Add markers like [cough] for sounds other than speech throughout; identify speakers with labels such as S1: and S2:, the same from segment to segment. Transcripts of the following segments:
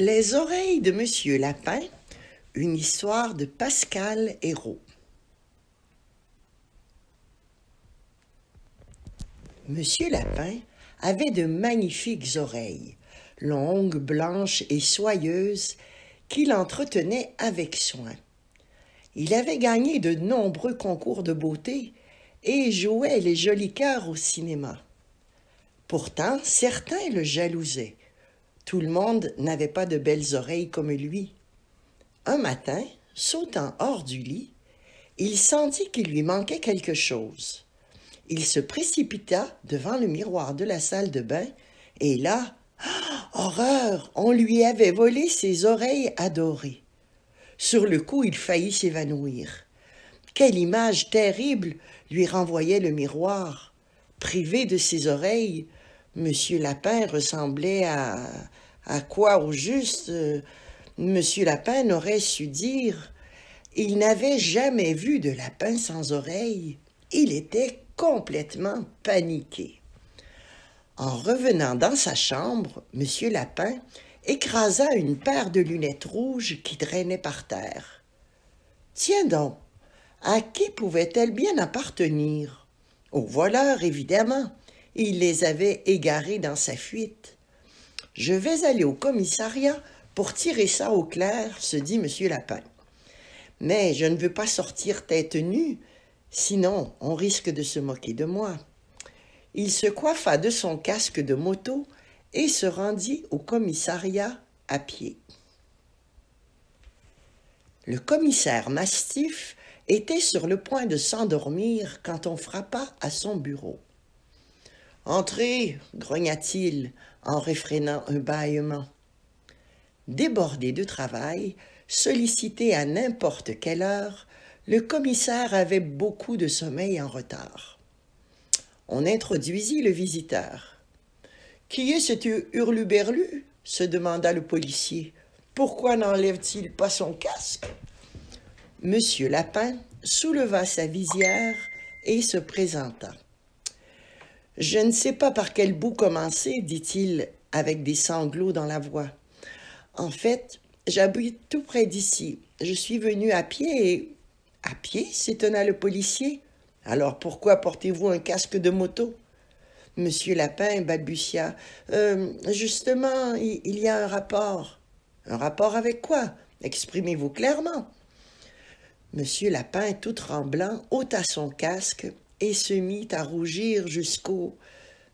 S1: Les oreilles de Monsieur Lapin, une histoire de Pascal Hérault. Monsieur Lapin avait de magnifiques oreilles, longues, blanches et soyeuses, qu'il entretenait avec soin. Il avait gagné de nombreux concours de beauté et jouait les jolis cœurs au cinéma. Pourtant, certains le jalousaient tout le monde n'avait pas de belles oreilles comme lui. Un matin, sautant hors du lit, il sentit qu'il lui manquait quelque chose. Il se précipita devant le miroir de la salle de bain, et là, [gasps] horreur, on lui avait volé ses oreilles adorées. Sur le coup, il faillit s'évanouir. Quelle image terrible lui renvoyait le miroir. Privé de ses oreilles, Monsieur Lapin ressemblait à, à quoi au juste euh, Monsieur Lapin n'aurait su dire. Il n'avait jamais vu de lapin sans oreille. Il était complètement paniqué. En revenant dans sa chambre, Monsieur Lapin écrasa une paire de lunettes rouges qui drainaient par terre. Tiens donc, à qui pouvait-elle bien appartenir Au voleur, évidemment il les avait égarés dans sa fuite. Je vais aller au commissariat pour tirer ça au clair, se dit M. Lapin. Mais je ne veux pas sortir tête nue, sinon on risque de se moquer de moi. Il se coiffa de son casque de moto et se rendit au commissariat à pied. Le commissaire Mastif était sur le point de s'endormir quand on frappa à son bureau. Entrez, grogna-t-il en réfrénant un bâillement. Débordé de travail, sollicité à n'importe quelle heure, le commissaire avait beaucoup de sommeil en retard. On introduisit le visiteur. « Qui est ce hurluberlu ?» se demanda le policier. « Pourquoi n'enlève-t-il pas son casque ?» Monsieur Lapin souleva sa visière et se présenta. Je ne sais pas par quel bout commencer, dit-il avec des sanglots dans la voix. En fait, j'habite tout près d'ici. Je suis venu à pied et... À pied s'étonna le policier. Alors pourquoi portez-vous un casque de moto Monsieur Lapin balbutia. Euh, justement, il y a un rapport. Un rapport avec quoi Exprimez-vous clairement. Monsieur Lapin, tout tremblant, ôta son casque et se mit à rougir jusqu'aux...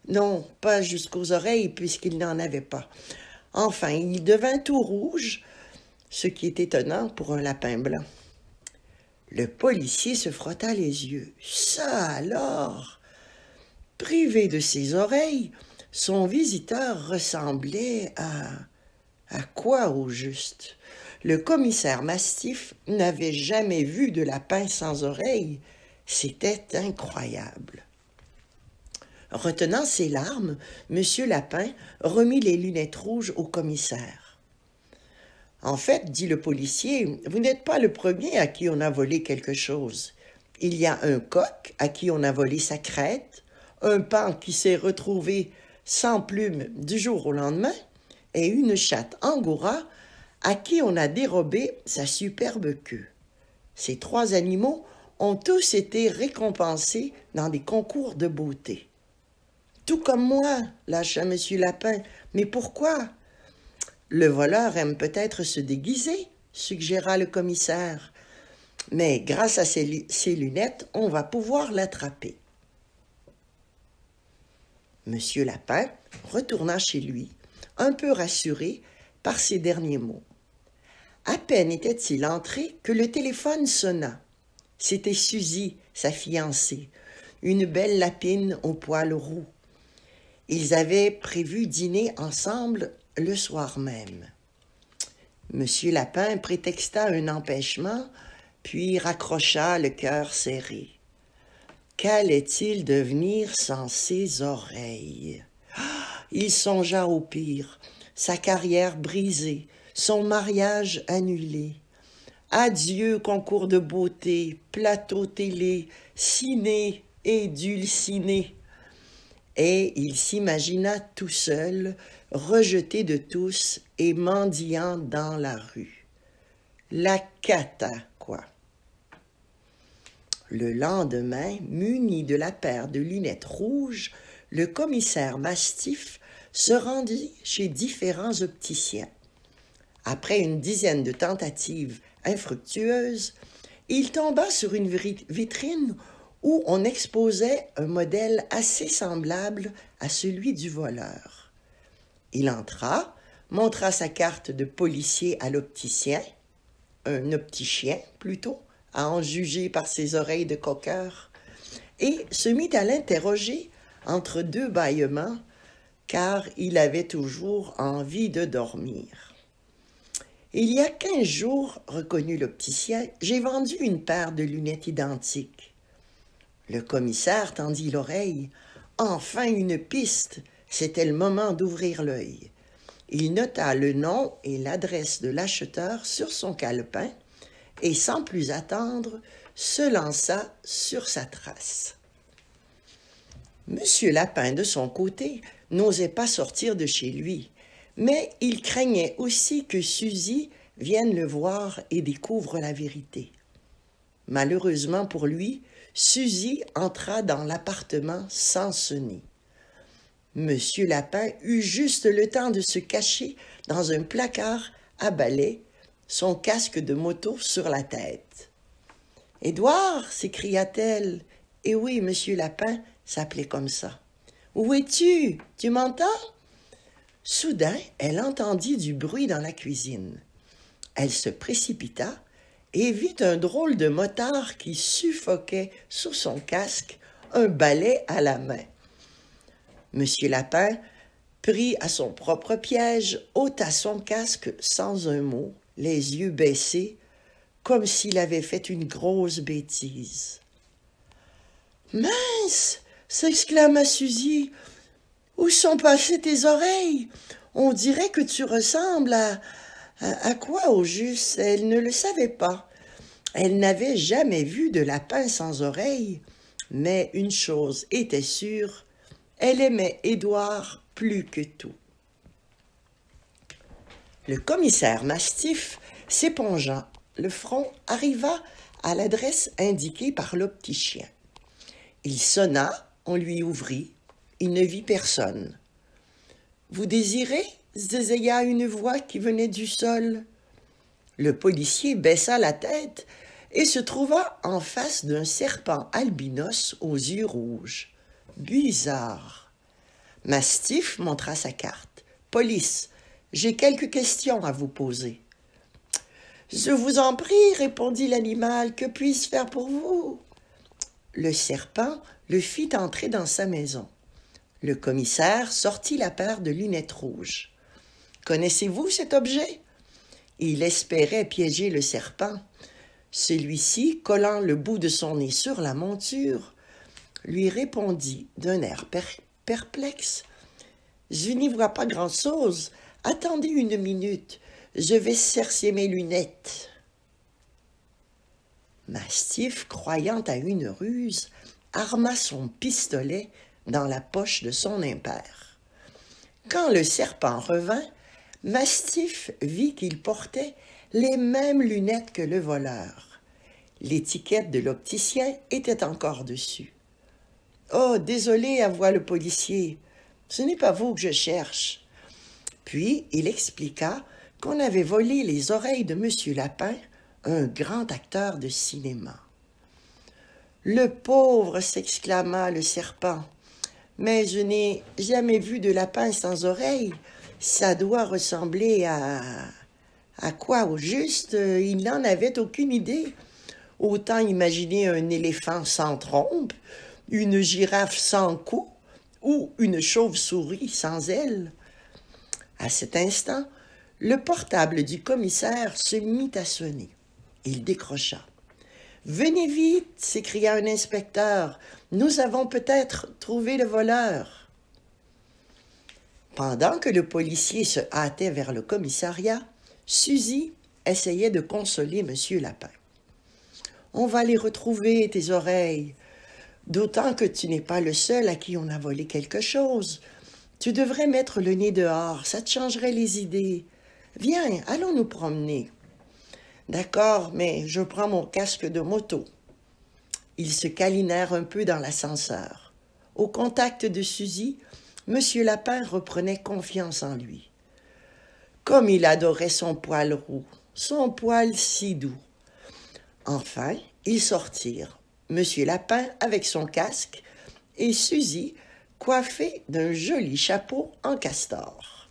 S1: Non, pas jusqu'aux oreilles, puisqu'il n'en avait pas. Enfin, il devint tout rouge, ce qui est étonnant pour un lapin blanc. Le policier se frotta les yeux. Ça alors Privé de ses oreilles, son visiteur ressemblait à... À quoi au juste Le commissaire Mastif n'avait jamais vu de lapin sans oreilles, c'était incroyable. Retenant ses larmes, M. Lapin remit les lunettes rouges au commissaire. En fait, dit le policier, vous n'êtes pas le premier à qui on a volé quelque chose. Il y a un coq à qui on a volé sa crête, un pan qui s'est retrouvé sans plume du jour au lendemain, et une chatte angora à qui on a dérobé sa superbe queue. Ces trois animaux ont tous été récompensés dans des concours de beauté. Tout comme moi, lâcha Monsieur Lapin. Mais pourquoi Le voleur aime peut-être se déguiser, suggéra le commissaire. Mais grâce à ses, lunettes, on va pouvoir l'attraper. Monsieur Lapin retourna chez lui, un peu rassuré par ces derniers mots. À peine était-il entré que le téléphone sonna. C'était Suzy, sa fiancée, une belle lapine au poil roux. Ils avaient prévu dîner ensemble le soir même. Monsieur Lapin prétexta un empêchement, puis raccrocha le cœur serré. Qu'allait-il devenir sans ses oreilles ah, Il songea au pire, sa carrière brisée, son mariage annulé. Adieu concours de beauté, plateau télé, ciné et dulciné. Et il s'imagina tout seul, rejeté de tous et mendiant dans la rue. La cata, quoi. Le lendemain, muni de la paire de lunettes rouges, le commissaire Mastif se rendit chez différents opticiens. Après une dizaine de tentatives infructueuse, il tomba sur une vitrine où on exposait un modèle assez semblable à celui du voleur. Il entra, montra sa carte de policier à l'opticien, un opticien plutôt, à en juger par ses oreilles de coqueur, et se mit à l'interroger entre deux bâillements, car il avait toujours envie de dormir. Il y a quinze jours, reconnut l'opticien, j'ai vendu une paire de lunettes identiques. Le commissaire tendit l'oreille. Enfin une piste. C'était le moment d'ouvrir l'œil. Il nota le nom et l'adresse de l'acheteur sur son calepin et, sans plus attendre, se lança sur sa trace. Monsieur Lapin, de son côté, n'osait pas sortir de chez lui. Mais il craignait aussi que Suzy vienne le voir et découvre la vérité. Malheureusement pour lui, Suzy entra dans l'appartement sans sonner. Monsieur Lapin eut juste le temps de se cacher dans un placard à balai, son casque de moto sur la tête. Édouard s'écria-t-elle. Eh oui, Monsieur Lapin s'appelait comme ça. Où es-tu Tu m'entends Soudain, elle entendit du bruit dans la cuisine. Elle se précipita et vit un drôle de motard qui suffoquait sous son casque, un balai à la main. Monsieur Lapin, pris à son propre piège, ôta son casque sans un mot, les yeux baissés, comme s'il avait fait une grosse bêtise. Mince s'exclama Suzy, où sont passées tes oreilles On dirait que tu ressembles à... À, quoi au juste Elle ne le savait pas. Elle n'avait jamais vu de lapin sans oreilles. Mais une chose était sûre, elle aimait Édouard plus que tout. Le commissaire Mastif s'épongea. le front, arriva à l'adresse indiquée par l'opticien. Il sonna, on lui ouvrit, il ne vit personne. Vous désirez zézaya une voix qui venait du sol. Le policier baissa la tête et se trouva en face d'un serpent albinos aux yeux rouges. Bizarre. Mastiff montra sa carte. Police, j'ai quelques questions à vous poser. Je vous en prie, répondit l'animal, que puis-je faire pour vous Le serpent le fit entrer dans sa maison. Le commissaire sortit la paire de lunettes rouges. Connaissez-vous cet objet Il espérait piéger le serpent. Celui-ci, collant le bout de son nez sur la monture, lui répondit d'un air perplexe. Je n'y vois pas grand-chose. Attendez une minute. Je vais cercer mes lunettes. Mastiff, croyant à une ruse, arma son pistolet dans la poche de son impère. Quand le serpent revint, Mastiff vit qu'il portait les mêmes lunettes que le voleur. L'étiquette de l'opticien était encore dessus. Oh, désolé, avoua le policier, ce n'est pas vous que je cherche. Puis il expliqua qu'on avait volé les oreilles de M. Lapin, un grand acteur de cinéma. Le pauvre s'exclama le serpent mais je n'ai jamais vu de lapin sans oreille. Ça doit ressembler à... à quoi au juste euh, Il n'en avait aucune idée. Autant imaginer un éléphant sans trompe, une girafe sans cou ou une chauve-souris sans aile. À cet instant, le portable du commissaire se mit à sonner. Il décrocha. Venez vite, s'écria un inspecteur, nous avons peut-être trouvé le voleur. Pendant que le policier se hâtait vers le commissariat, Suzy essayait de consoler M. Lapin. On va les retrouver, tes oreilles, d'autant que tu n'es pas le seul à qui on a volé quelque chose. Tu devrais mettre le nez dehors, ça te changerait les idées. Viens, allons nous promener. D'accord, mais je prends mon casque de moto. Ils se câlinèrent un peu dans l'ascenseur. Au contact de Suzy, M. Lapin reprenait confiance en lui. Comme il adorait son poil roux, son poil si doux. Enfin, ils sortirent, M. Lapin avec son casque et Suzy coiffée d'un joli chapeau en castor.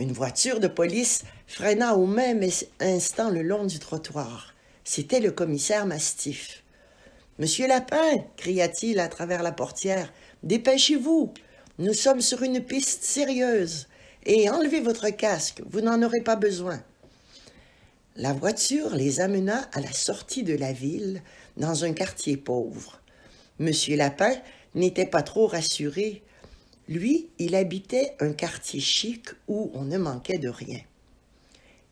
S1: Une voiture de police freina au même instant le long du trottoir. C'était le commissaire Mastif. Monsieur Lapin, cria-t-il à travers la portière, dépêchez-vous. Nous sommes sur une piste sérieuse. Et enlevez votre casque, vous n'en aurez pas besoin. La voiture les amena à la sortie de la ville, dans un quartier pauvre. Monsieur Lapin n'était pas trop rassuré. Lui, il habitait un quartier chic où on ne manquait de rien.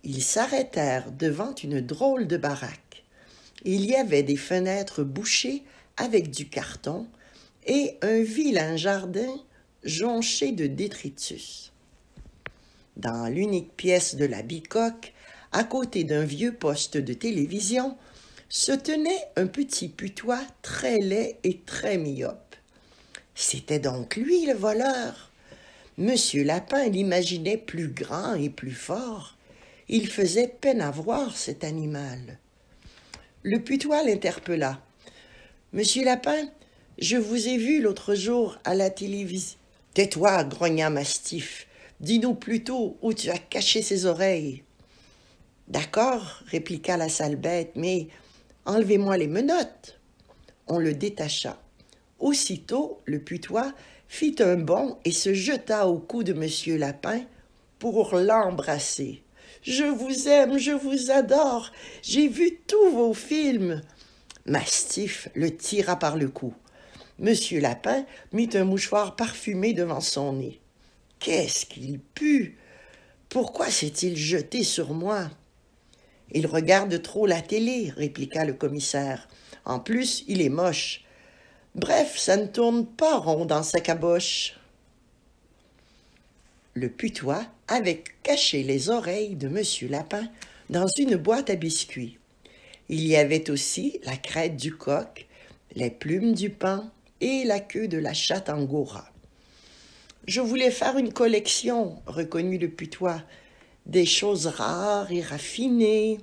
S1: Ils s'arrêtèrent devant une drôle de baraque. Il y avait des fenêtres bouchées avec du carton et un vilain jardin jonché de détritus. Dans l'unique pièce de la bicoque, à côté d'un vieux poste de télévision, se tenait un petit putois très laid et très myope. C'était donc lui le voleur. Monsieur Lapin l'imaginait plus grand et plus fort. Il faisait peine à voir cet animal. Le putois l'interpella. Monsieur Lapin, je vous ai vu l'autre jour à la télévision. Tais-toi, grogna mastif. Dis-nous plutôt où tu as caché ses oreilles. D'accord, répliqua la sale bête, mais enlevez-moi les menottes. On le détacha. Aussitôt, le putois fit un bond et se jeta au cou de M. Lapin pour l'embrasser. Je vous aime, je vous adore, j'ai vu tous vos films. Mastif le tira par le cou. Monsieur Lapin mit un mouchoir parfumé devant son nez. Qu'est-ce qu'il pue Pourquoi s'est-il jeté sur moi Il regarde trop la télé, répliqua le commissaire. En plus, il est moche. Bref, ça ne tourne pas rond dans sa caboche. Le putois avait caché les oreilles de Monsieur Lapin dans une boîte à biscuits. Il y avait aussi la crête du coq, les plumes du pain et la queue de la chatte angora. Je voulais faire une collection, reconnut le putois, des choses rares et raffinées,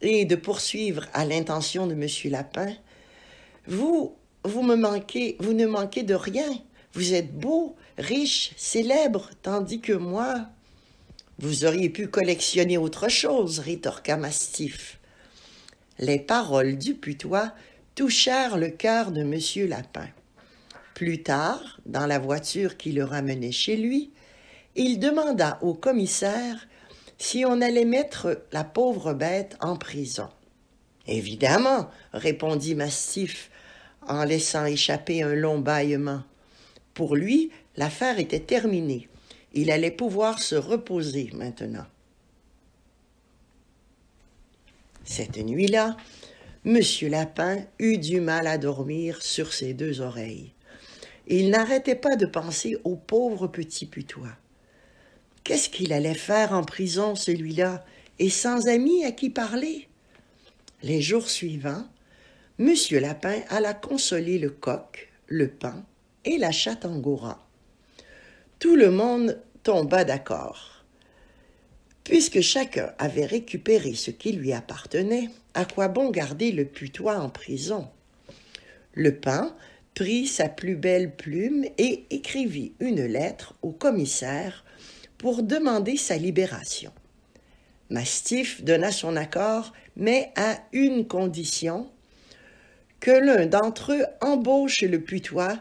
S1: et de poursuivre à l'intention de Monsieur Lapin. Vous, vous me manquez, vous ne manquez de rien. Vous êtes beau, riche, célèbre, tandis que moi, vous auriez pu collectionner autre chose, rétorqua Mastiff. Les paroles du putois touchèrent le cœur de M. Lapin. Plus tard, dans la voiture qui le ramenait chez lui, il demanda au commissaire si on allait mettre la pauvre bête en prison. Évidemment, répondit Mastiff, en laissant échapper un long bâillement. Pour lui, l'affaire était terminée. Il allait pouvoir se reposer maintenant. Cette nuit-là, M. Lapin eut du mal à dormir sur ses deux oreilles. Il n'arrêtait pas de penser au pauvre petit putois. Qu'est-ce qu'il allait faire en prison, celui-là, et sans amis à qui parler Les jours suivants, Monsieur Lapin alla consoler le coq, le pain et la chatte angora. Tout le monde tomba d'accord. Puisque chacun avait récupéré ce qui lui appartenait, à quoi bon garder le putois en prison Le pain prit sa plus belle plume et écrivit une lettre au commissaire pour demander sa libération. Mastiff donna son accord, mais à une condition que l'un d'entre eux embauche le putois,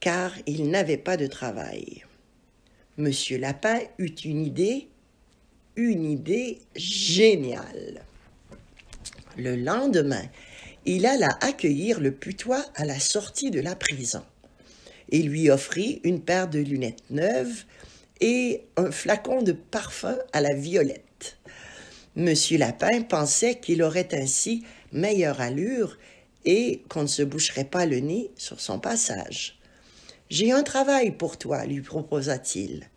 S1: car il n'avait pas de travail. Monsieur Lapin eut une idée, une idée géniale. Le lendemain, il alla accueillir le putois à la sortie de la prison et lui offrit une paire de lunettes neuves et un flacon de parfum à la violette. Monsieur Lapin pensait qu'il aurait ainsi meilleure allure et qu'on ne se boucherait pas le nez sur son passage. J'ai un travail pour toi, lui proposa-t-il.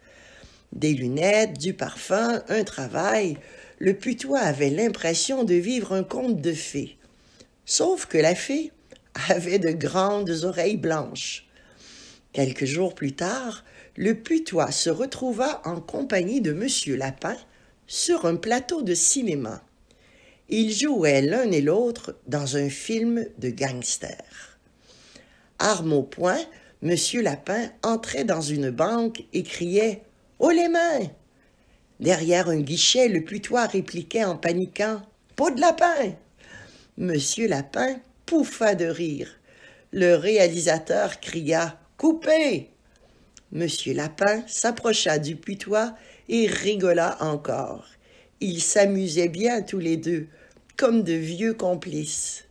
S1: Des lunettes, du parfum, un travail, le putois avait l'impression de vivre un conte de fées. Sauf que la fée avait de grandes oreilles blanches. Quelques jours plus tard, le putois se retrouva en compagnie de Monsieur Lapin sur un plateau de cinéma. Ils jouaient l'un et l'autre dans un film de gangsters. Arme au poing, M. Lapin entrait dans une banque et criait Oh les mains Derrière un guichet, le putois répliquait en paniquant Peau de lapin M. Lapin pouffa de rire. Le réalisateur cria Coupez M. Lapin s'approcha du putois et rigola encore. Ils s'amusaient bien tous les deux, comme de vieux complices.